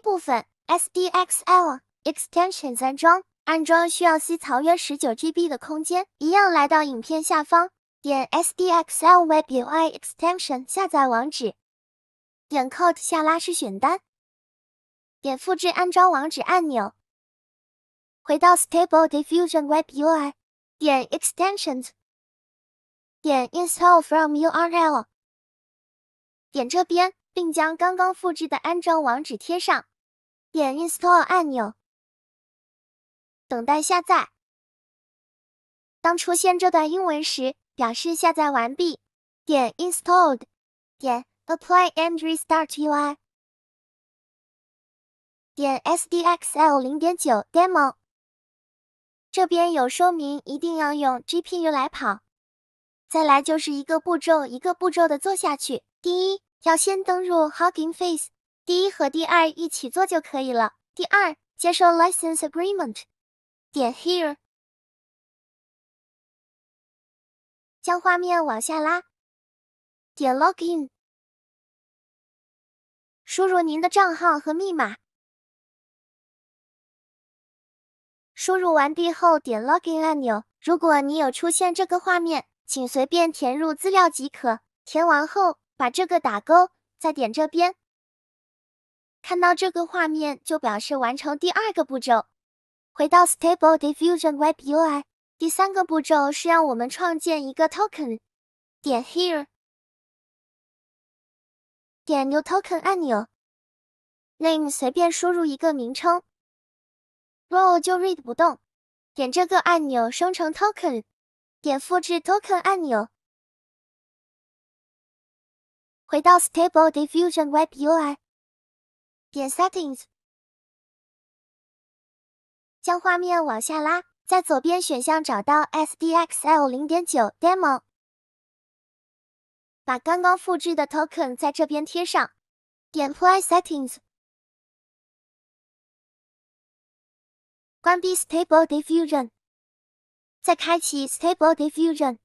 部分 SDXL Extension 安装，安装需要 C 槽约十九 GB 的空间。一样来到影片下方，点 SDXL Web UI Extension 下载网址，点 Code 下拉式选单，点复制安装网址按钮。回到 Stable Diffusion Web UI，点 Extensions，点 Install from URL，点这边，并将刚刚复制的安装网址贴上。点 Install 按钮，等待下载。当出现这段英文时，表示下载完毕。点 Installed，点 Apply and Restart UI，点 SDXL 0.9 Demo。这边有说明，一定要用 GPU 来跑。再来就是一个步骤一个步骤的做下去。第一，要先登入 Hugging Face。第一和第二一起做就可以了。第二，接受 License Agreement，点 Here，将画面往下拉，点 Login，输入您的账号和密码。输入完毕后，点 Login 按钮。如果你有出现这个画面，请随便填入资料即可。填完后，把这个打勾，再点这边。看到这个画面就表示完成第二个步骤。回到 Stable Diffusion Web UI，第三个步骤是让我们创建一个 token。点 here，点 New Token 按钮，Name 随便输入一个名称，Role 就 Read 不动。点这个按钮生成 token，点复制 Token 按钮。回到 Stable Diffusion Web UI。点 Settings，将画面往下拉，在左边选项找到 SDXL 0.9 Demo，把刚刚复制的 Token 在这边贴上，点 Play Settings，关闭 Stable Diffusion，再开启 Stable Diffusion，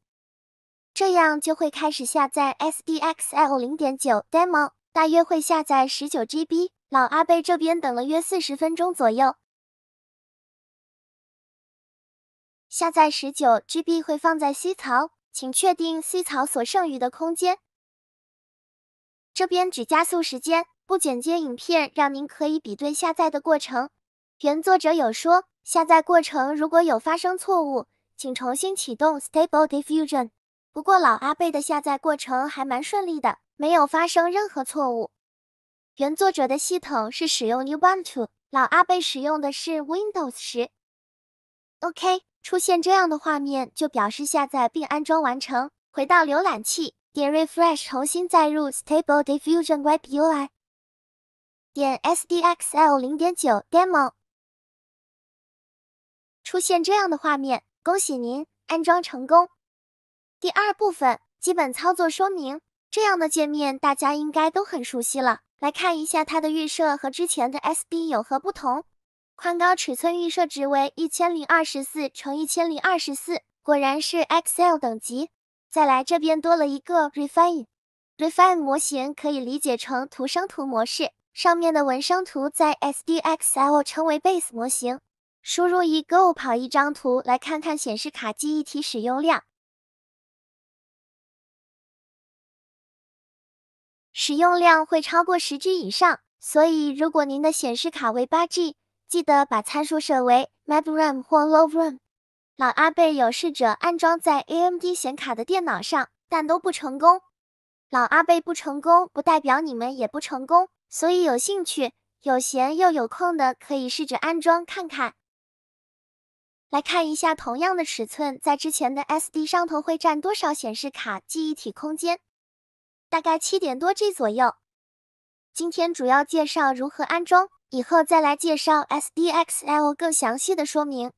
这样就会开始下载 SDXL 0.9 Demo，大约会下载十九 GB。老阿贝这边等了约四十分钟左右，下载十九 GB 会放在 C 槽，请确定 C 槽所剩余的空间。这边只加速时间，不剪接影片，让您可以比对下载的过程。原作者有说，下载过程如果有发生错误，请重新启动 Stable Diffusion。不过老阿贝的下载过程还蛮顺利的，没有发生任何错误。原作者的系统是使用 Ubuntu，老阿贝使用的是 Windows 十。OK，出现这样的画面就表示下载并安装完成。回到浏览器，点 Refresh 重新载入 Stable Diffusion Web UI，点 SDXL 0.9 Demo，出现这样的画面，恭喜您安装成功。第二部分，基本操作说明。这样的界面大家应该都很熟悉了，来看一下它的预设和之前的 SD 有何不同。宽高尺寸预设值为一千零二十四乘一千零二十四，果然是 XL 等级。再来这边多了一个 Refine，Refine 模型可以理解成图生图模式，上面的文生图在 SDXL 称为 Base 模型。输入一 Go 跑一张图，来看看显示卡记忆体使用量。使用量会超过十 G 以上，所以如果您的显示卡为八 G，记得把参数设为 m a d Ram 或 Low Ram。老阿贝有试着安装在 AMD 显卡的电脑上，但都不成功。老阿贝不成功，不代表你们也不成功，所以有兴趣、有闲又有空的可以试着安装看看。来看一下同样的尺寸，在之前的 S D 上头会占多少显示卡记忆体空间。大概七点多 G 左右。今天主要介绍如何安装，以后再来介绍 SDXL 更详细的说明。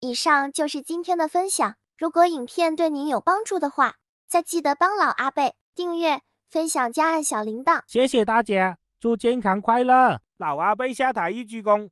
以上就是今天的分享。如果影片对您有帮助的话，再记得帮老阿贝订阅、分享、加按小铃铛。谢谢大家，祝健康快乐！老阿贝下台一鞠躬。